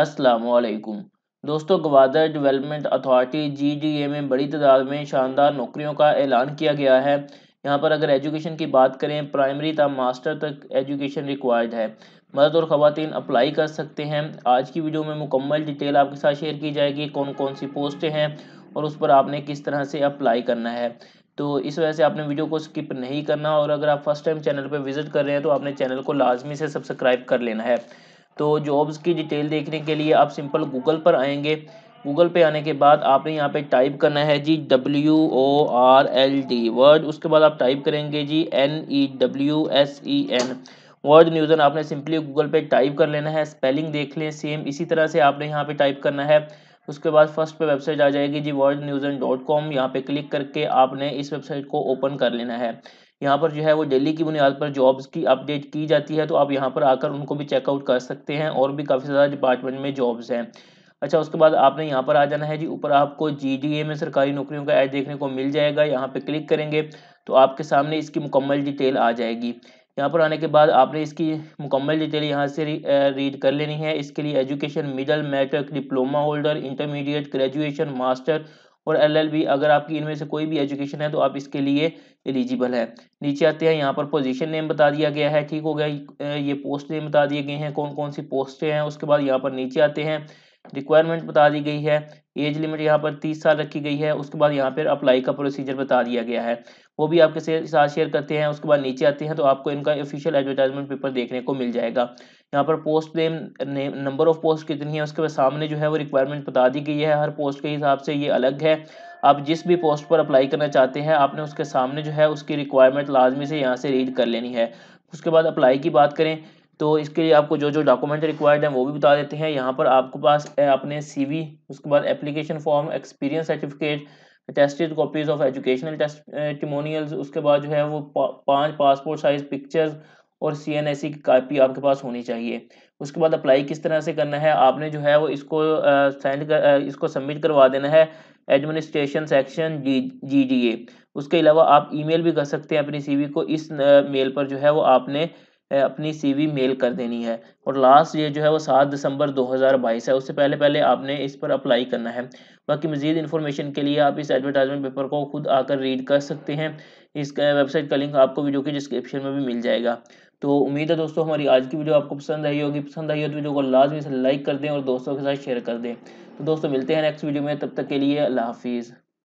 असलकुम दोस्तों Gwadar development authority G D A में बड़ी तादाद में शानदार नौकरियों का ऐलान किया गया है यहाँ पर अगर एजुकेशन की बात करें प्राइमरी तक मास्टर तक एजुकेशन रिक्वायर्ड है मर्द और ख़वान अप्लाई कर सकते हैं आज की वीडियो में मुकम्मल डिटेल आपके साथ शेयर की जाएगी कौन कौन सी पोस्टें हैं और उस पर आपने किस तरह से अप्लाई करना है तो इस वजह से आपने वीडियो को स्किप नहीं करना और अगर आप फर्स्ट टाइम चैनल पर विजिट कर रहे हैं तो आपने चैनल को लाजमी से सब्सक्राइब कर लेना है तो जॉब्स की डिटेल देखने के लिए आप सिंपल गूगल पर आएंगे गूगल पे आने के बाद आपने यहाँ पे टाइप करना है G W O R L D word उसके बाद आप टाइप करेंगे G N E W S E N word न्यूज़न आपने सिंपली गूगल पे टाइप कर लेना है स्पेलिंग देख लें सेम इसी तरह से आपने यहाँ पे टाइप करना है उसके बाद फर्स्ट पे वेबसाइट आ जाएगी जी वर्ड न्यूज़न डॉट कॉम यहाँ पर क्लिक करके आपने इस वेबसाइट को ओपन कर लेना है यहाँ पर जो है वो डेली की बुनियाद पर जॉब्स की अपडेट की जाती है तो आप यहाँ पर आकर उनको भी चेकआउट कर सकते हैं और भी काफ़ी ज़्यादा डिपार्टमेंट में जॉब्स हैं अच्छा उसके बाद आपने यहाँ पर आ जाना है जी ऊपर आपको जी में सरकारी नौकरियों का ऐड देखने को मिल जाएगा यहाँ पर क्लिक करेंगे तो आपके सामने इसकी मुकम्मल डिटेल आ जाएगी यहाँ पर आने के बाद आपने इसकी मुकम्मल डिटेल यहाँ से रीड कर लेनी है इसके लिए education middle matric diploma holder intermediate graduation master और एलएलबी अगर आपकी इनमें से कोई भी एजुकेशन है तो आप इसके लिए एलिजिबल है नीचे आते हैं यहाँ पर पोजीशन नेम बता दिया गया है ठीक हो गया ये पोस्ट नेम बता दिए गए हैं कौन कौन सी पोस्टें हैं उसके बाद यहाँ पर नीचे आते हैं रिक्वायरमेंट बता दी गई है एज लिमिट यहाँ पर तीस साल रखी गई है उसके बाद यहाँ पर अप्लाई का प्रोसीजर बता दिया गया है वो भी आपके साथ शेयर करते हैं उसके बाद नीचे आते हैं तो आपको इनका ऑफिशियल एडवर्टाइजमेंट पेपर देखने को मिल जाएगा यहाँ पर post name number of post कितनी है उसके बाद सामने जो है वो रिक्वायरमेंट बता दी गई है हर पोस्ट के हिसाब से ये अलग है आप जिस भी पोस्ट पर अप्लाई करना चाहते हैं आपने उसके सामने जो है उसकी रिक्वायरमेंट लाजमी से यहाँ से रीड कर लेनी है उसके बाद अप्लाई की बात करें तो इसके लिए आपको जो जो डॉक्यूमेंट रिक्वायर्ड हैं वो भी बता देते हैं यहाँ पर आपके पास अपने सी उसके बाद application form experience certificate tested copies of educational testimonials उसके बाद जो है वो पा, पांच पासपोर्ट साइज पिक्चर्स और सी एन e की कापी आपके पास होनी चाहिए उसके बाद अप्लाई किस तरह से करना है आपने जो है वो इसको सेंड कर इसको सबमिट करवा देना है administration section G G D A उसके अलावा आप ईमेल भी कर सकते हैं अपनी सीवी को इस मेल पर जो है वो आपने अपनी सीवी मेल कर देनी है और लास्ट ये जो है वो सात दिसंबर 2022 है उससे पहले पहले आपने इस पर अप्लाई करना है बाकी मजीद इन्फॉर्मेशन के लिए आप इस एडवर्टाइजमेंट पेपर को खुद आकर रीड कर सकते हैं इस वेबसाइट का लिंक आपको वीडियो के डिस्क्रिप्शन में भी मिल जाएगा तो उम्मीद है दोस्तों हमारी आज की वीडियो आपको पसंद आई होगी पसंद आई हो तो वीडियो को लाजमी से लाइक कर दें और दोस्तों के साथ शेयर कर दें तो दोस्तों मिलते हैं नेक्स्ट वीडियो में तब तक के लिए अल्लाह हाफिज़